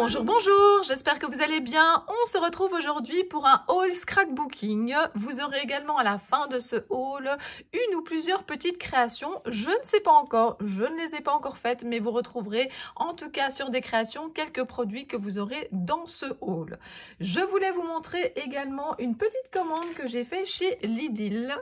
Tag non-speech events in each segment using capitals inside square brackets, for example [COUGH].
Bonjour, bonjour, j'espère que vous allez bien. On se retrouve aujourd'hui pour un haul scrapbooking. Vous aurez également à la fin de ce haul une ou plusieurs petites créations. Je ne sais pas encore, je ne les ai pas encore faites, mais vous retrouverez en tout cas sur des créations quelques produits que vous aurez dans ce haul. Je voulais vous montrer également une petite commande que j'ai fait chez Lidl.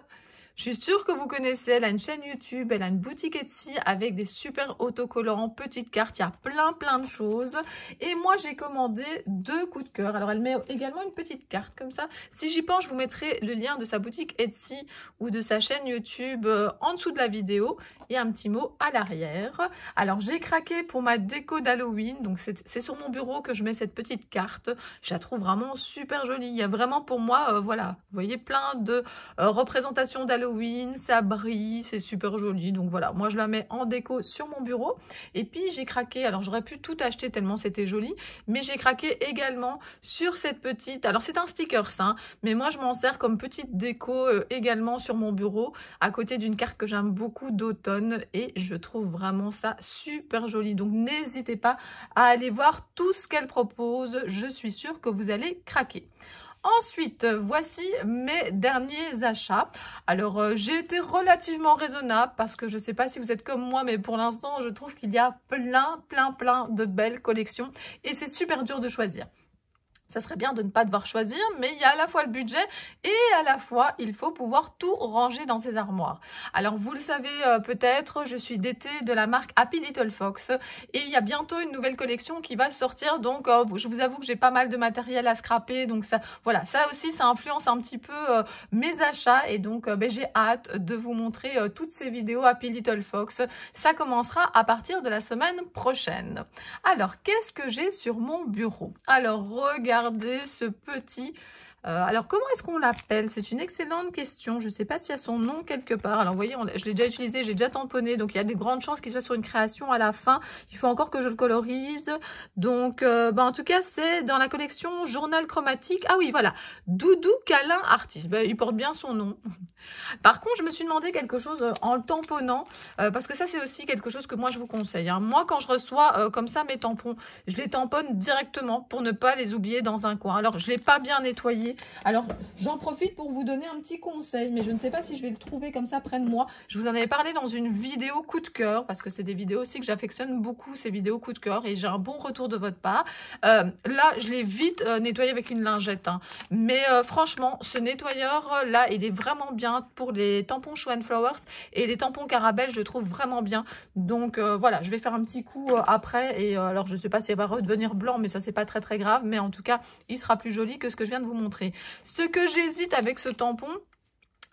Je suis sûre que vous connaissez, elle a une chaîne YouTube, elle a une boutique Etsy avec des super autocollants, petites cartes, il y a plein plein de choses. Et moi j'ai commandé deux coups de cœur. Alors elle met également une petite carte comme ça. Si j'y pense, je vous mettrai le lien de sa boutique Etsy ou de sa chaîne YouTube euh, en dessous de la vidéo et un petit mot à l'arrière. Alors j'ai craqué pour ma déco d'Halloween, donc c'est sur mon bureau que je mets cette petite carte. Je la trouve vraiment super jolie. Il y a vraiment pour moi, euh, voilà, vous voyez plein de euh, représentations d'Halloween Halloween, ça brille, c'est super joli. Donc voilà, moi je la mets en déco sur mon bureau. Et puis j'ai craqué, alors j'aurais pu tout acheter tellement c'était joli, mais j'ai craqué également sur cette petite, alors c'est un sticker ça, hein, mais moi je m'en sers comme petite déco euh, également sur mon bureau, à côté d'une carte que j'aime beaucoup d'automne. Et je trouve vraiment ça super joli. Donc n'hésitez pas à aller voir tout ce qu'elle propose. Je suis sûre que vous allez craquer. Ensuite, voici mes derniers achats. Alors, euh, j'ai été relativement raisonnable parce que je ne sais pas si vous êtes comme moi, mais pour l'instant, je trouve qu'il y a plein, plein, plein de belles collections et c'est super dur de choisir ça serait bien de ne pas devoir choisir, mais il y a à la fois le budget et à la fois il faut pouvoir tout ranger dans ses armoires. Alors vous le savez euh, peut-être, je suis d'été de la marque Happy Little Fox et il y a bientôt une nouvelle collection qui va sortir. Donc euh, je vous avoue que j'ai pas mal de matériel à scraper, donc ça, voilà, ça aussi ça influence un petit peu euh, mes achats et donc ben, j'ai hâte de vous montrer toutes ces vidéos Happy Little Fox. Ça commencera à partir de la semaine prochaine. Alors qu'est-ce que j'ai sur mon bureau Alors regardez Regardez ce petit euh, alors, comment est-ce qu'on l'appelle C'est une excellente question. Je ne sais pas s'il y a son nom quelque part. Alors, vous voyez, je l'ai déjà utilisé, j'ai déjà tamponné. Donc, il y a des grandes chances qu'il soit sur une création à la fin. Il faut encore que je le colorise. Donc, euh, ben, en tout cas, c'est dans la collection Journal Chromatique. Ah oui, voilà. Doudou câlin Artiste. Ben, il porte bien son nom. [LAUGHS] Par contre, je me suis demandé quelque chose euh, en le tamponnant. parce que ça, c'est aussi quelque chose que moi, je vous conseille. Hein. Moi, quand je reçois comme ça mes tampons, je les tamponne directement pour ne pas les oublier dans un coin. Alors, je ne l'ai pas bien nettoyé. Alors, j'en profite pour vous donner un petit conseil, mais je ne sais pas si je vais le trouver comme ça près de moi. Je vous en avais parlé dans une vidéo coup de cœur, parce que c'est des vidéos aussi que j'affectionne beaucoup, ces vidéos coup de cœur, et j'ai un bon retour de votre part. Euh, là, je l'ai vite euh, nettoyé avec une lingette, hein. mais euh, franchement, ce nettoyeur-là, il est vraiment bien pour les tampons Chouan Flowers, et les tampons Carabelle, je trouve vraiment bien. Donc voilà, je vais faire un petit coup après, et alors je ne sais pas si elle va redevenir blanc, mais ça, c'est pas très très grave, mais en tout cas, il sera plus joli que ce que je viens de vous montrer. Ce que j'hésite avec ce tampon,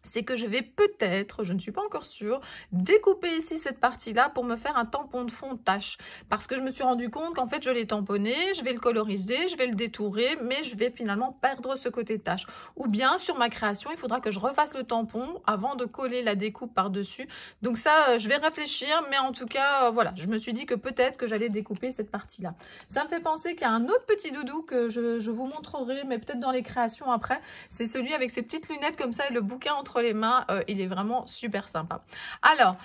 c'est que je vais peut-être, je ne suis pas encore sûre, découper ici cette partie-là pour me faire un tampon de fond de tâche. Parce que je me suis rendu compte qu'en fait, je l'ai tamponné, je vais le coloriser, je vais le détourer, mais je vais finalement perdre ce côté tâche. Ou bien, sur ma création, il faudra que je refasse le tampon avant de coller la découpe par-dessus. Donc ça, euh, je vais réfléchir, mais en tout cas, euh, voilà, je me suis dit que peut-être que j'allais découper cette partie-là. Ça me fait penser qu'il y a un autre petit doudou que je, je vous montrerai, mais peut-être dans les créations après. C'est celui avec ses petites lunettes comme ça et le bouquin entre les mains. Euh, il est vraiment super sympa. Alors,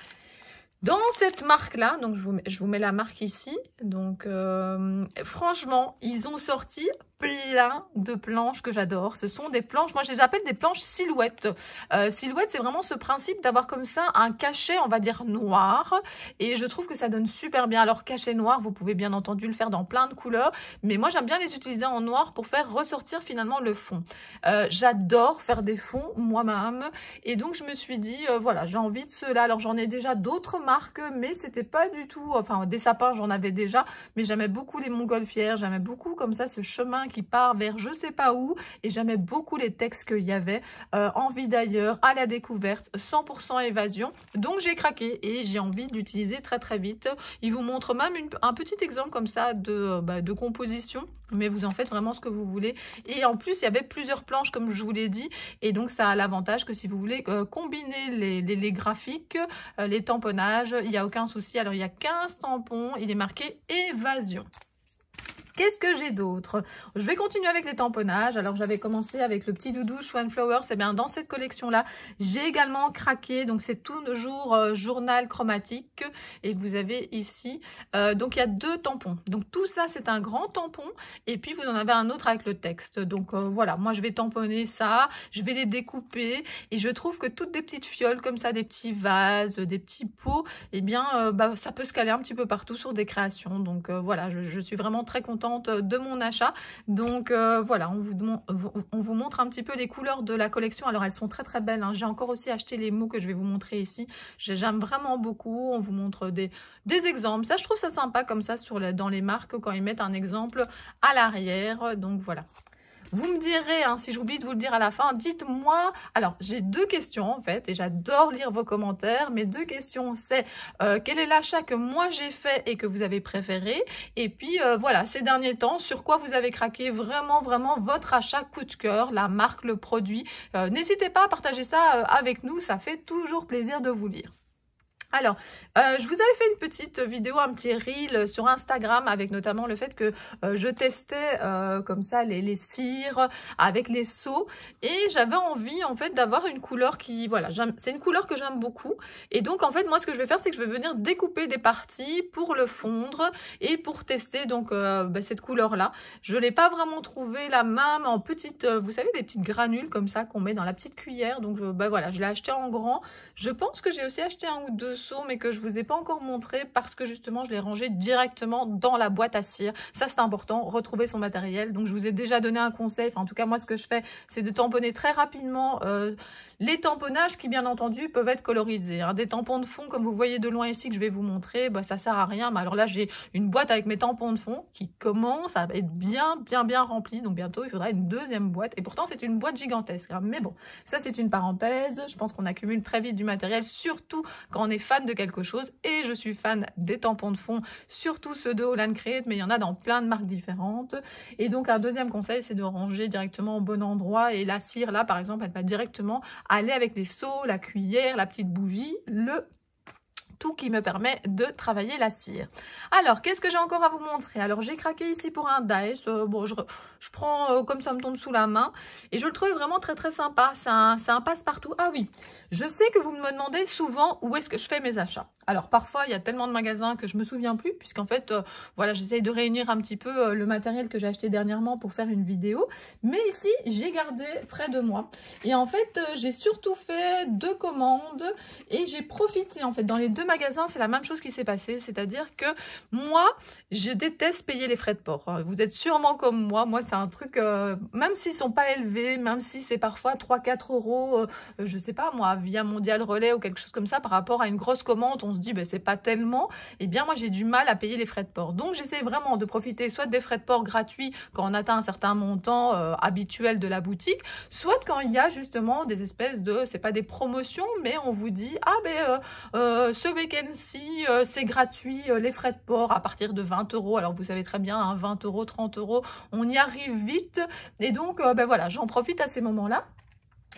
dans cette marque-là, donc je vous, mets, je vous, mets la marque ici, donc euh, franchement, ils ont sorti plein de planches que j'adore. Ce sont des planches, moi je les appelle des planches silhouettes. Euh, silhouette, c'est vraiment ce principe d'avoir comme ça un cachet, on va dire, noir. Et je trouve que ça donne super bien. Alors cachet noir, vous pouvez bien entendu le faire dans plein de couleurs. Mais moi j'aime bien les utiliser en noir pour faire ressortir finalement le fond. Euh, j'adore faire des fonds moi-même. Et donc je me suis dit, voilà, j'ai envie de cela. Alors j'en ai déjà d'autres marque, mais c'était pas du tout... Enfin, des sapins, j'en avais déjà, mais j'aimais beaucoup les montgolfières, j'aimais beaucoup comme ça ce chemin qui part vers je sais pas où, et j'aimais beaucoup les textes qu'il y avait. Euh, envie d'ailleurs, à la découverte, 100% évasion. Donc j'ai craqué et j'ai envie d'utiliser très très vite. Il vous montre même un petit exemple comme ça euh, bah, de, composition, mais vous en faites vraiment ce que vous voulez. Et en plus, il y avait plusieurs planches comme je vous l'ai dit, et donc ça a l'avantage que si vous voulez euh, combiner les, graphiques, les tamponnages, il n'y a aucun souci. Alors il y a 15 tampons, il est marqué évasion. Qu'est-ce que j'ai d'autre Je vais continuer avec les tamponnages. Alors, j'avais commencé avec le petit doudou one Flowers. Et eh bien, dans cette collection-là, j'ai également craqué. Donc, c'est toujours euh, journal chromatique. Et vous avez ici, euh, donc, il y a deux tampons. Donc, tout ça, c'est un grand tampon. Et puis, vous en avez un autre avec le texte. Donc, euh, voilà. Moi, je vais tamponner ça. Je vais les découper. Et je trouve que toutes des petites fioles comme ça, des petits vases, des petits pots, eh bien, bah, ça peut se caler un petit peu partout sur des créations. Donc, voilà, je, je suis vraiment très contente euh, de mon achat. Donc euh, voilà, on vous, on vous, montre un petit peu les couleurs de la collection. Alors elles sont très très belles. Hein. J'ai encore aussi acheté les mots que je vais vous montrer ici. J'aime vraiment beaucoup. On vous montre des, des exemples. Ça, je trouve ça sympa comme ça sur dans les marques quand ils mettent un exemple à l'arrière. Donc voilà. Vous me direz, hein, si j'oublie de vous le dire à la fin, dites-moi. Alors, j'ai deux questions en fait, et j'adore lire vos commentaires. Mes deux questions, c'est euh, quel est l'achat que moi j'ai fait et que vous avez préféré Et puis, euh, voilà, ces derniers temps, sur quoi vous avez craqué vraiment, vraiment votre achat coup de cœur, la marque, le produit. Euh, n'hésitez pas à partager ça avec nous, ça fait toujours plaisir de vous lire. Alors, euh, je vous avais fait une petite vidéo, un petit reel sur Instagram avec notamment le fait que euh, je testais euh, comme ça les, cires avec les seaux et j'avais envie en fait d'avoir une couleur qui, voilà, c'est une couleur que j'aime beaucoup et donc en fait moi ce que je vais faire c'est que je vais venir découper des parties pour le fondre et pour tester donc ben, cette couleur là. Je l'ai pas vraiment trouvé la même en petite, vous savez des petites granules comme ça qu'on met dans la petite cuillère donc ben, voilà je l'ai acheté en grand. Je pense que j'ai aussi acheté un ou deux mais que je vous ai pas encore montré parce que justement, je l'ai rangé directement dans la boîte à cire. Ça, c'est important, retrouver son matériel. Donc, je vous ai déjà donné un conseil. Enfin, en tout cas, moi, ce que je fais, c'est de tamponner très rapidement euh, les tamponnages qui, bien entendu, peuvent être colorisés. Hein. Des tampons de fond, comme vous voyez de loin ici, que je vais vous montrer, bah, ça sert à rien. Mais alors là, j'ai une boîte avec mes tampons de fond qui commence à être bien, bien, bien remplie. Donc bientôt, il faudra une deuxième boîte. Et pourtant, c'est une boîte gigantesque. Hein. Mais bon, ça, c'est une parenthèse. Je pense qu'on accumule très vite du matériel, surtout quand on est fan de quelque chose. Et je suis fan des tampons de fond, surtout ceux de Holland Create, mais il y en a dans plein de marques différentes. Et donc, un deuxième conseil, c'est de ranger directement au bon endroit. Et la cire, là, par exemple, elle va directement aller avec les seaux, la cuillère, la petite bougie, le tout qui me permet de travailler la cire. Alors, qu'est-ce que j'ai encore à vous montrer Alors, j'ai craqué ici pour un dice. Euh, bon, je, prends euh, comme ça me tombe sous la main. Et je le trouve vraiment très, très sympa. C'est un, passe-partout. Ah oui, je sais que vous me demandez souvent où est-ce que je fais mes achats. Alors, parfois, il y a tellement de magasins que je me souviens plus. Puisqu'en fait, euh, voilà, j'essaye de réunir un petit peu le matériel que j'ai acheté dernièrement pour faire une vidéo. Mais ici, j'ai gardé près de moi. Et en fait, j'ai surtout fait deux commandes. Et j'ai profité, en fait, dans les deux magasin, c'est la même chose qui s'est passée. C'est-à-dire que moi, je déteste payer les frais de port. Euh, vous êtes sûrement comme moi. Moi, c'est un truc, euh, même s'ils sont pas élevés, même si c'est parfois 3-4 euros, euh, je sais pas moi, via Mondial Relais ou quelque chose comme ça, par rapport à une grosse commande, on se dit, ben, c'est pas tellement. Eh bien, moi, j'ai du mal à payer les frais de port. Donc, j'essaie vraiment de profiter soit des frais de port gratuits quand on atteint un certain montant habituel de la boutique, soit quand il y a justement des espèces de, c'est pas des promotions, mais on vous dit, ah ben, ce avec euh, c'est gratuit, euh, les frais de port à partir de 20 euros. Alors vous savez très bien, 20 hein, euros, 30 euros, on y arrive vite. Et donc, euh, ben voilà, j'en profite à ces moments-là.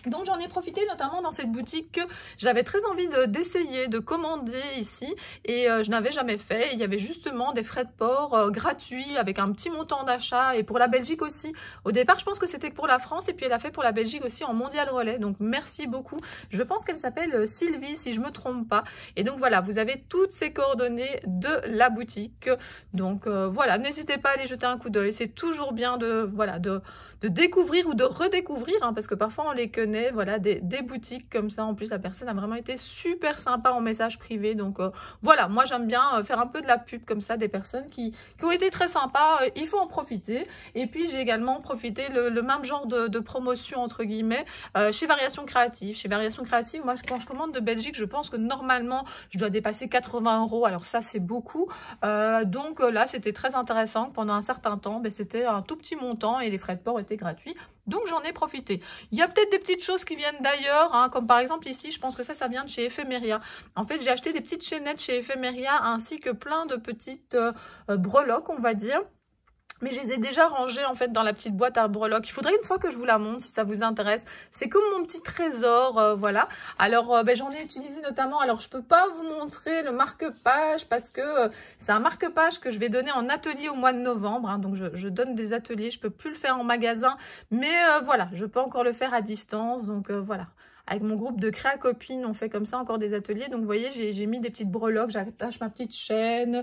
Donc j'en ai profité notamment dans cette boutique que j'avais très envie d'essayer, de, commander ici et euh, je n'avais jamais fait. Il y avait justement des frais de port euh, gratuits avec un petit montant d'achat et pour la Belgique aussi. Au départ je pense que c'était pour la France et puis elle a fait pour la Belgique aussi en mondial relais. Donc merci beaucoup. Je pense qu'elle s'appelle euh, Sylvie si je ne me trompe pas. Et donc voilà, vous avez toutes ces coordonnées de la boutique. Donc voilà, n'hésitez pas à aller jeter un coup d'œil. C'est toujours bien de, voilà, de, découvrir ou de redécouvrir hein, parce que parfois on les voilà, des, boutiques comme ça. En plus, la personne a vraiment été super sympa en message privé. Donc euh, voilà, moi j'aime bien euh, faire un peu de la pub comme ça, des personnes qui, qui ont été très sympas. Euh, il faut en profiter. Et puis j'ai également profité le, même genre de, promotion, entre guillemets, chez Variation Créative. Chez Variation Créative, moi quand je commande de Belgique, je pense que normalement, je dois dépasser 80 euros. Alors ça, c'est beaucoup. donc là, c'était très intéressant. Pendant un certain temps, mais ben, c'était un tout petit montant et les frais de port étaient gratuits. Donc j'en ai profité. Il y a peut-être des petites choses qui viennent d'ailleurs, hein, comme par exemple ici, je pense que ça, ça vient de chez Ephemeria. En fait, j'ai acheté des petites chaînettes chez Ephemeria ainsi que plein de petites euh, euh, breloques, on va dire. Mais je les ai déjà rangés en fait dans la petite boîte à breloques. Il faudrait une fois que je vous la montre si ça vous intéresse. C'est comme mon petit trésor, euh, voilà. Alors euh, ben, j'en ai utilisé notamment, alors je peux pas vous montrer le marque-page parce que euh, c'est un marque-page que je vais donner en atelier au mois de novembre. Hein. donc je, je, donne des ateliers, je peux plus le faire en magasin. Mais voilà, je peux encore le faire à distance. Donc voilà, avec mon groupe de créa copines, on fait comme ça encore des ateliers. Donc vous voyez, j'ai mis des petites breloques, j'attache ma petite chaîne.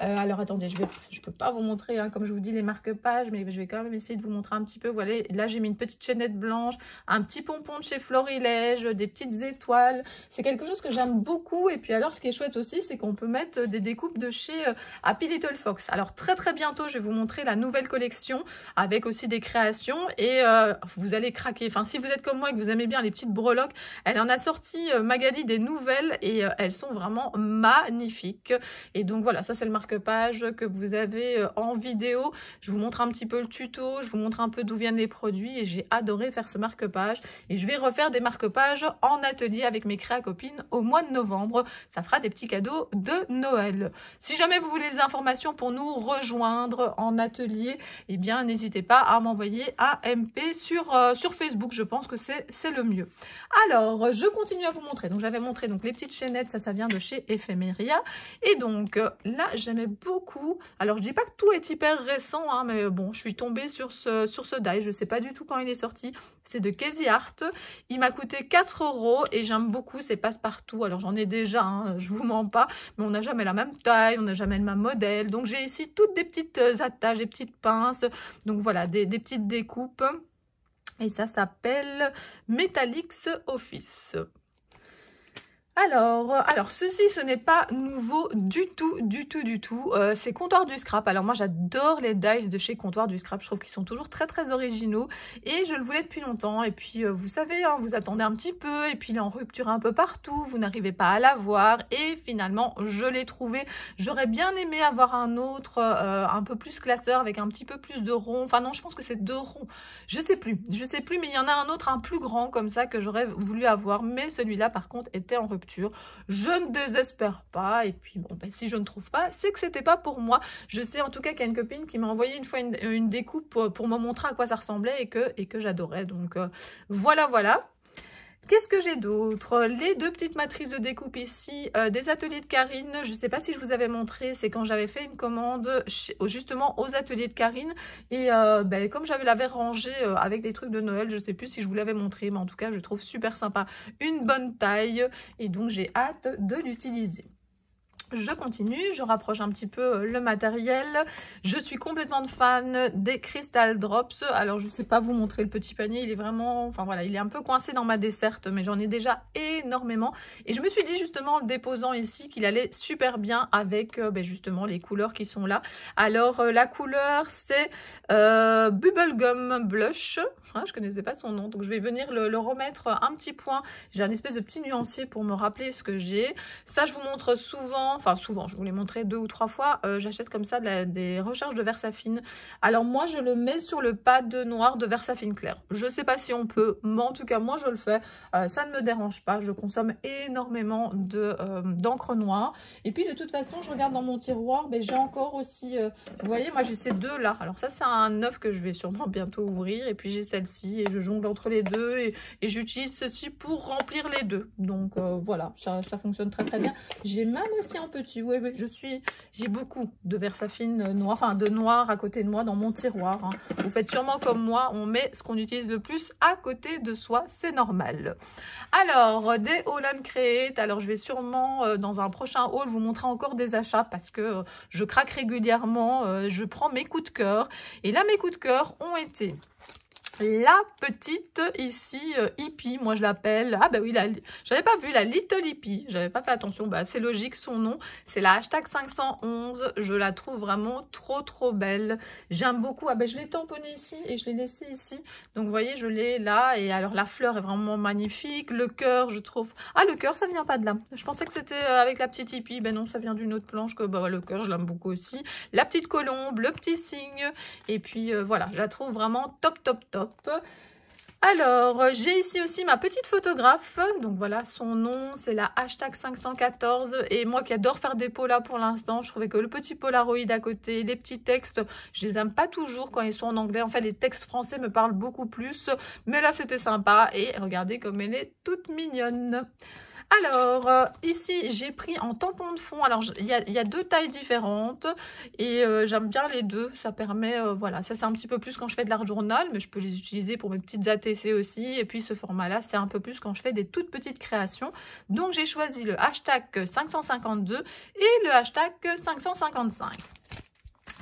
Euh, alors attendez, je ne peux pas vous montrer, hein, comme je vous dis, les marque-pages, mais je vais quand même essayer de vous montrer un petit peu. Voilà, là j'ai mis une petite chaînette blanche, un petit pompon de chez Florilège, des petites étoiles. C'est quelque chose que j'aime beaucoup. Et puis alors, ce qui est chouette aussi, c'est qu'on peut mettre des découpes de chez euh, Happy Little Fox. Alors très très bientôt, je vais vous montrer la nouvelle collection avec aussi des créations et euh, vous allez craquer. Enfin, si vous êtes comme moi et que vous aimez bien les petites breloques, elle en a sorti, euh, Magali, des nouvelles et euh, elles sont vraiment magnifiques. Et donc voilà, ça c'est le marque-page que vous avez euh, en vidéo. Je vous montre un petit peu le tuto, je vous montre un peu d'où viennent les produits et j'ai adoré faire ce marque-page. Et je vais refaire des marque-pages en atelier avec mes créa copines au mois de novembre. Ça fera des petits cadeaux de Noël. Si jamais vous voulez des informations pour nous rejoindre en atelier, eh bien n'hésitez pas à m'envoyer à MP sur, sur Facebook. Je pense que c'est le mieux. Alors, je continue à vous montrer. Donc, j'avais montré donc, les petites chaînettes, ça, ça vient de chez Ephemeria. Et donc, euh, là, j'aimais beaucoup. Alors, je dis pas que tout est hyper récent, hein, mais bon, je suis tombée sur ce, sur ce die. Je sais pas du tout quand il est sorti. C'est de Casey Art. Il m'a coûté 4 euros et j'aime beaucoup ces passe-partout. Alors, j'en ai déjà, hein, je vous mens pas, mais on n'a jamais la même taille, on n'a jamais le même modèle. Donc, j'ai ici toutes des petites euh, attaches, des petites pinces. Donc, voilà, des petites découpes. Et ça s'appelle Metalix Office. Alors, euh, alors ceci, ce n'est pas nouveau du tout, du tout, du tout. Euh, c'est Comptoir du Scrap. Alors moi, j'adore les dice de chez Comptoir du Scrap. Je trouve qu'ils sont toujours très, très originaux. Et je le voulais depuis longtemps. Et puis, euh, vous savez, hein, vous attendez un petit peu. Et puis, il est en rupture un peu partout. Vous n'arrivez pas à l'avoir. Et finalement, je l'ai trouvé. J'aurais bien aimé avoir un autre, un peu plus classeur, avec un petit peu plus de rond. Enfin non, je pense que c'est deux ronds. Je sais plus. Je sais plus. Mais il y en a un autre, un plus grand comme ça, que j'aurais voulu avoir. Mais celui-là, par contre, était en rupture je ne désespère pas. Et puis, bon, ben, si je ne trouve pas, c'est que c'était pas pour moi. Je sais en tout cas qu'il y a une copine qui m'a envoyé une fois une, découpe pour, me montrer à quoi ça ressemblait et que, et que j'adorais. Donc, euh, voilà, voilà. Qu'est-ce que j'ai d'autre Les deux petites matrices de découpe ici, euh, des ateliers de Karine. Je ne sais pas si je vous avais montré, c'est quand j'avais fait une commande justement aux ateliers de Karine. Et euh, ben, comme j'avais l'avais rangé euh, avec des trucs de Noël, je ne sais plus si je vous l'avais montré. Mais en tout cas, je trouve super sympa. Une bonne taille et donc j'ai hâte de l'utiliser je continue, je rapproche un petit peu euh, le matériel. Je suis complètement fan des Crystal Drops. Alors, je ne sais pas vous montrer le petit panier, il est vraiment... Enfin voilà, il est un peu coincé dans ma desserte, mais j'en ai déjà énormément. Et je me suis dit justement, en le déposant ici, qu'il allait super bien avec euh, ben, justement les couleurs qui sont là. Alors, euh, la couleur, c'est Bubblegum Blush. Hein, je ne connaissais pas son nom, donc je vais venir le, le remettre un petit point. J'ai un espèce de petit nuancier pour me rappeler ce que j'ai. Ça, je vous montre souvent enfin souvent, je vous l'ai montré deux ou trois fois, euh, j'achète comme ça des recharges de Versafine. Alors moi, je le mets sur le pad noir de Versafine clair. Je sais pas si on peut, mais en tout cas, moi, je le fais. Euh, ça ne me dérange pas. Je consomme énormément euh, d'encre noire. Et puis, de toute façon, je regarde dans mon tiroir, mais j'ai encore aussi... vous voyez, moi, j'ai ces deux là. Alors ça, c'est un œuf que je vais sûrement bientôt ouvrir. Et puis, j'ai celle-ci et je jongle entre les deux. Et, j'utilise ceci pour remplir les deux. Donc, voilà, ça, ça fonctionne très très bien. J'ai même aussi petit. Oui, oui, je suis, j'ai beaucoup de versafine euh, noir, enfin de noir à côté de moi dans mon tiroir. Hein. Vous faites sûrement comme moi, on met ce qu'on utilise le plus à côté de soi, c'est normal. Alors, euh, des me Create, alors je vais sûrement euh, dans un prochain haul vous montrer encore des achats parce que je craque régulièrement, je prends mes coups de cœur. Et là, mes coups de cœur ont été la petite ici euh, hippie, moi je l'appelle. Ah ben oui, j'avais pas vu la Little Hippie, j'avais pas fait attention. Bah c'est logique son nom, c'est la hashtag 511. Je la trouve vraiment trop trop belle. J'aime beaucoup. Ah ben je l'ai tamponnée ici et je l'ai laissée ici. Donc vous voyez, je l'ai là et alors la fleur est vraiment magnifique. Le cœur, je trouve. Ah le cœur, ça vient pas de là. Je pensais que c'était euh, avec la petite hippie. Ben non, ça vient d'une autre planche que bah, le cœur, je l'aime beaucoup aussi. La petite colombe, le petit signe et puis euh, voilà, je la trouve vraiment top top top. Alors, euh, j'ai ici aussi ma petite photographe. Donc voilà, son nom, c'est la hashtag 514. Et moi qui adore faire des polas pour l'instant, je trouvais que le petit Polaroid à côté, les petits textes, je les aime pas toujours quand ils sont en anglais. En fait, les textes français me parlent beaucoup plus. Mais là, c'était sympa. Et regardez comme elle est toute mignonne. Alors, euh, ici, j'ai pris en tampon de fond. Alors, il y, a, deux tailles différentes et euh, j'aime bien les deux. Ça permet, euh, voilà, ça c'est un petit peu plus quand je fais de l'art journal, mais je peux les utiliser pour mes petites ATC aussi. Et puis, ce format-là, c'est un peu plus quand je fais des toutes petites créations. Donc, j'ai choisi le hashtag 552 et le hashtag 555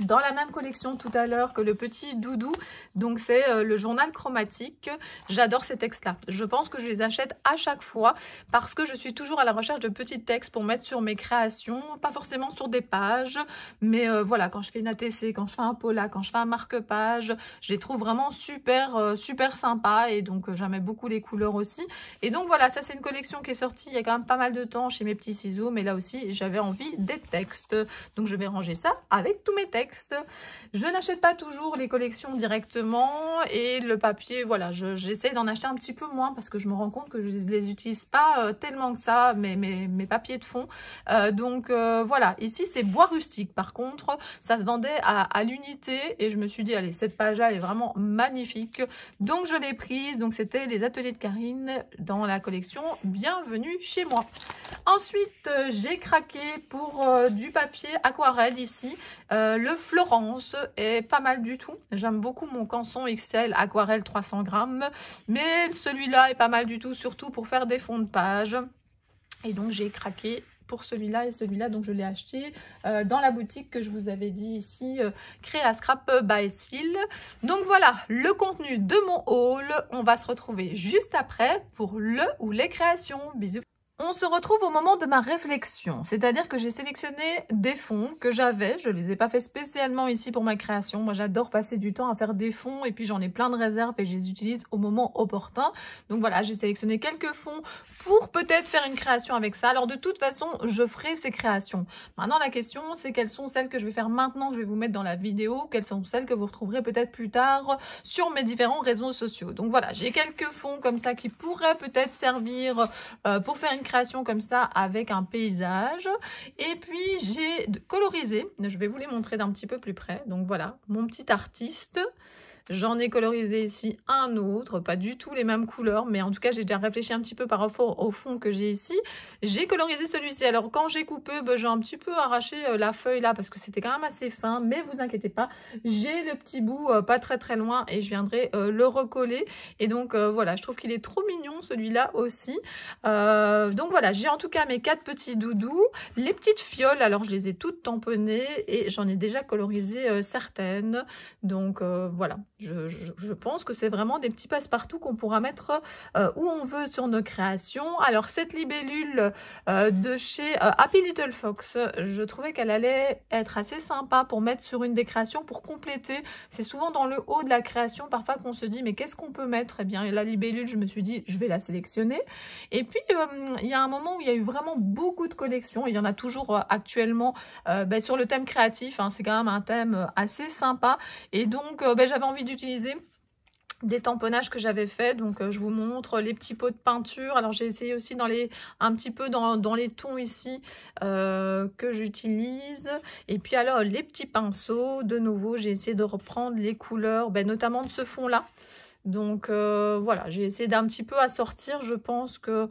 dans la même collection tout à l'heure que le petit doudou. Donc c'est euh, le journal chromatique. J'adore ces textes-là. Je pense que je les achète à chaque fois parce que je suis toujours à la recherche de petits textes pour mettre sur mes créations. Pas forcément sur des pages, mais euh, voilà, quand je fais une ATC, quand je fais un pola, quand je fais un marque-page, je les trouve vraiment super, euh, super sympas et donc j'aime beaucoup les couleurs aussi. Et donc voilà, ça c'est une collection qui est sortie il y a quand même pas mal de temps chez mes petits ciseaux, mais là aussi j'avais envie des textes. Donc je vais ranger ça avec tous mes textes. Je n'achète pas toujours les collections directement et le papier, voilà, j'essaie d'en acheter un petit peu moins parce que je me rends compte que je ne les utilise pas euh, tellement que ça, mes, mes, papiers de fond. Euh, donc euh, voilà, ici c'est bois rustique par contre, ça se vendait à, l'unité et je me suis dit, allez, cette page-là est vraiment magnifique. Donc je l'ai prise, donc c'était les ateliers de Karine dans la collection Bienvenue chez moi. Ensuite, j'ai craqué pour du papier aquarelle ici. Florence est pas mal du tout. J'aime beaucoup mon canson XL aquarelle 300 grammes, mais celui-là est pas mal du tout, surtout pour faire des fonds de page. Et donc j'ai craqué pour celui-là et celui-là, donc je l'ai acheté euh, dans la boutique que je vous avais dit ici, euh, créa Scrap by Seal. Donc voilà, le contenu de mon haul, on va se retrouver juste après pour le ou les créations. Bisous on se retrouve au moment de ma réflexion, c'est-à-dire que j'ai sélectionné des fonds que j'avais, je ne les ai pas fait spécialement ici pour ma création, moi j'adore passer du temps à faire des fonds et puis j'en ai plein de réserves et je les utilise au moment opportun. Donc voilà, j'ai sélectionné quelques fonds pour peut-être faire une création avec ça. Alors de toute façon, je ferai ces créations. Maintenant la question c'est quelles sont celles que je vais faire maintenant, que je vais vous mettre dans la vidéo, quelles sont celles que vous retrouverez peut-être plus tard sur mes différents réseaux sociaux. Donc voilà, j'ai quelques fonds comme ça qui pourraient peut-être servir euh, pour faire une création comme ça avec un paysage. Et puis j'ai colorisé, je vais vous les montrer d'un petit peu plus près. Donc voilà, mon petit artiste. J'en ai colorisé ici un autre, pas du tout les mêmes couleurs, mais en tout cas j'ai déjà réfléchi un petit peu par rapport au fond que j'ai ici. J'ai colorisé celui-ci. Alors quand j'ai coupé, ben, j'ai un petit peu arraché euh, la feuille là parce que c'était quand même assez fin, mais vous inquiétez pas, j'ai le petit bout euh, pas très très loin et je viendrai euh, le recoller. Et donc voilà, je trouve qu'il est trop mignon celui-là aussi. donc voilà, j'ai en tout cas mes quatre petits doudous, les petites fioles, alors je les ai toutes tamponnées et j'en ai déjà colorisé certaines. Donc voilà, je, pense que c'est vraiment des petits passe-partout qu'on pourra mettre euh, où on veut sur nos créations. Alors cette libellule euh, de chez euh, Happy Little Fox, je trouvais qu'elle allait être assez sympa pour mettre sur une des créations pour compléter. C'est souvent dans le haut de la création parfois qu'on se dit mais qu'est-ce qu'on peut mettre Eh bien la libellule, je me suis dit je vais la sélectionner. Et puis il y a un moment où il y a eu vraiment beaucoup de collections. Il y en a toujours actuellement ben, sur le thème créatif. Hein. c'est quand même un thème assez sympa. Et donc ben, j'avais envie de utiliser des tamponnages que j'avais fait donc euh, je vous montre les petits pots de peinture alors j'ai essayé aussi dans les un petit peu dans, les tons ici euh, que j'utilise et puis alors les petits pinceaux de nouveau j'ai essayé de reprendre les couleurs ben, notamment de ce fond là donc euh, voilà j'ai essayé d'un petit peu assortir je pense que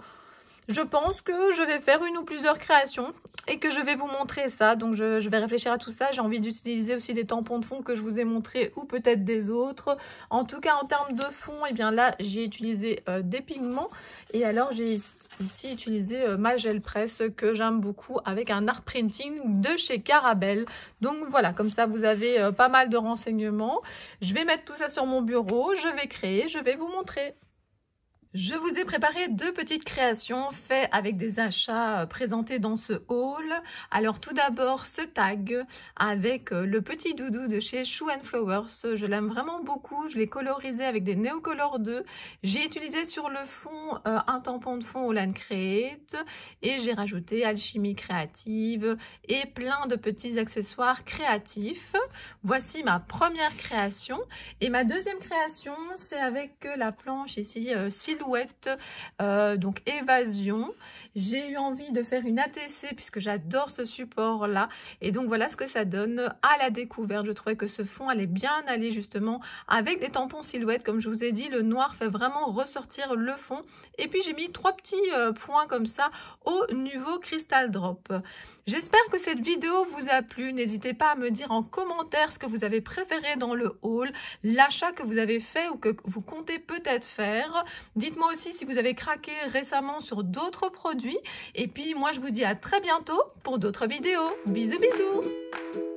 je pense que je vais faire une ou plusieurs créations et que je vais vous montrer ça. Donc je, vais réfléchir à tout ça. J'ai envie d'utiliser aussi des tampons de fond que je vous ai montrés ou peut-être des autres. En tout cas en termes de fond, et eh bien là j'ai utilisé euh, des pigments et alors j'ai ici utilisé euh, ma gel presse que j'aime beaucoup avec un art printing de chez Carabel. Donc voilà, comme ça vous avez euh, pas mal de renseignements. Je vais mettre tout ça sur mon bureau, je vais créer, je vais vous montrer. Je vous ai préparé deux petites créations faites avec des achats euh, présentés dans ce hall. Alors tout d'abord ce tag avec euh, le petit doudou de chez Shoe and Flowers. Je l'aime vraiment beaucoup, je l'ai colorisé avec des Neocolor 2. J'ai utilisé sur le fond euh, un tampon de fond Olan Create et j'ai rajouté alchimie créative et plein de petits accessoires créatifs. Voici ma première création et ma deuxième création c'est avec la planche ici euh, donc évasion. J'ai eu envie de faire une ATC puisque j'adore ce support-là. Et donc voilà ce que ça donne à la découverte. Je trouvais que ce fond allait bien aller justement avec des tampons silhouette. Comme je vous ai dit, le noir fait vraiment ressortir le fond. Et puis j'ai mis trois petits euh, points comme ça au niveau crystal drop. J'espère que cette vidéo vous a plu. N'hésitez pas à me dire en commentaire ce que vous avez préféré dans le haul, l'achat que vous avez fait ou que vous comptez peut-être faire. Dites-moi aussi si vous avez craqué récemment sur d'autres produits. Et puis moi, je vous dis à très bientôt pour d'autres vidéos. Bisous, bisous